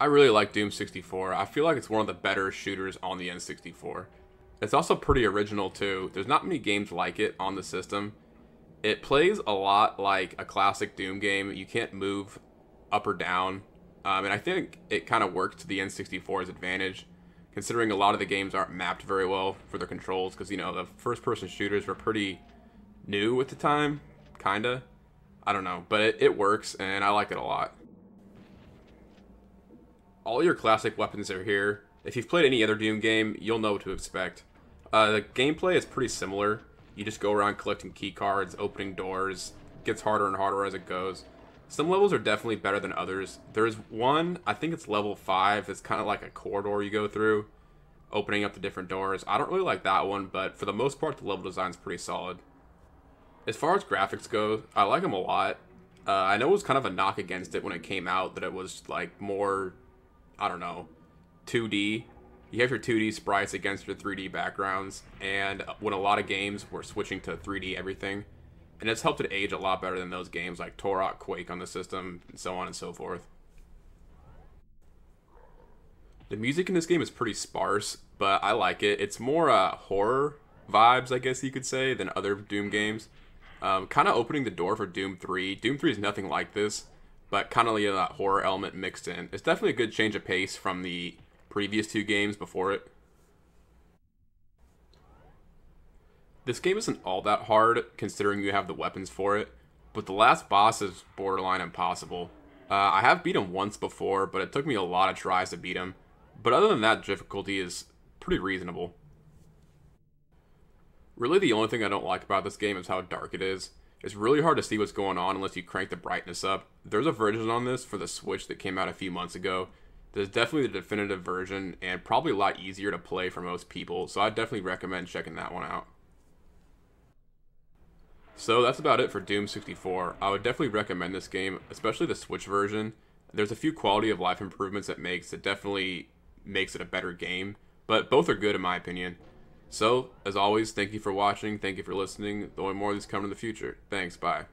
I really like Doom 64. I feel like it's one of the better shooters on the N64. It's also pretty original too. There's not many games like it on the system. It plays a lot like a classic Doom game. You can't move up or down. Um, and I think it kind of worked to the N64's advantage, considering a lot of the games aren't mapped very well for their controls, because, you know, the first person shooters were pretty new at the time, kinda. I don't know, but it, it works, and I like it a lot all your classic weapons are here. If you've played any other Doom game, you'll know what to expect. Uh, the gameplay is pretty similar. You just go around collecting key cards, opening doors. It gets harder and harder as it goes. Some levels are definitely better than others. There's one, I think it's level 5, that's kind of like a corridor you go through, opening up the different doors. I don't really like that one, but for the most part, the level design's pretty solid. As far as graphics go, I like them a lot. Uh, I know it was kind of a knock against it when it came out that it was like more I don't know, 2D. You have your 2D sprites against your 3D backgrounds, and when a lot of games were switching to 3D everything, and it's helped it age a lot better than those games like Torok, Quake on the system, and so on and so forth. The music in this game is pretty sparse, but I like it. It's more uh, horror vibes, I guess you could say, than other Doom games. Um, kind of opening the door for Doom 3. Doom 3 is nothing like this but kind of like that horror element mixed in. It's definitely a good change of pace from the previous two games before it. This game isn't all that hard, considering you have the weapons for it, but the last boss is borderline impossible. Uh, I have beat him once before, but it took me a lot of tries to beat him. But other than that, difficulty is pretty reasonable. Really, the only thing I don't like about this game is how dark it is. It's really hard to see what's going on unless you crank the brightness up. There's a version on this for the Switch that came out a few months ago. There's definitely the definitive version and probably a lot easier to play for most people, so I definitely recommend checking that one out. So that's about it for Doom 64. I would definitely recommend this game, especially the Switch version. There's a few quality of life improvements it makes that definitely makes it a better game, but both are good in my opinion. So, as always, thank you for watching, thank you for listening. The only more of these coming in the future. Thanks, bye.